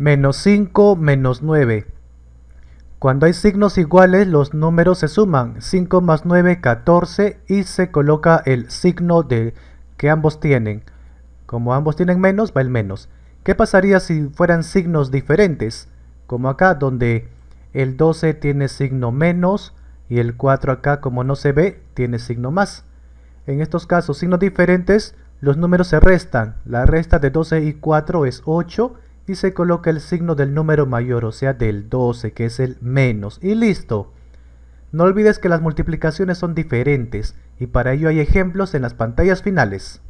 Menos 5, menos 9. Cuando hay signos iguales, los números se suman. 5 más 9, 14 y se coloca el signo de que ambos tienen. Como ambos tienen menos, va el menos. ¿Qué pasaría si fueran signos diferentes? Como acá, donde el 12 tiene signo menos y el 4 acá, como no se ve, tiene signo más. En estos casos, signos diferentes, los números se restan. La resta de 12 y 4 es 8 y se coloca el signo del número mayor, o sea del 12, que es el menos, y listo. No olvides que las multiplicaciones son diferentes, y para ello hay ejemplos en las pantallas finales.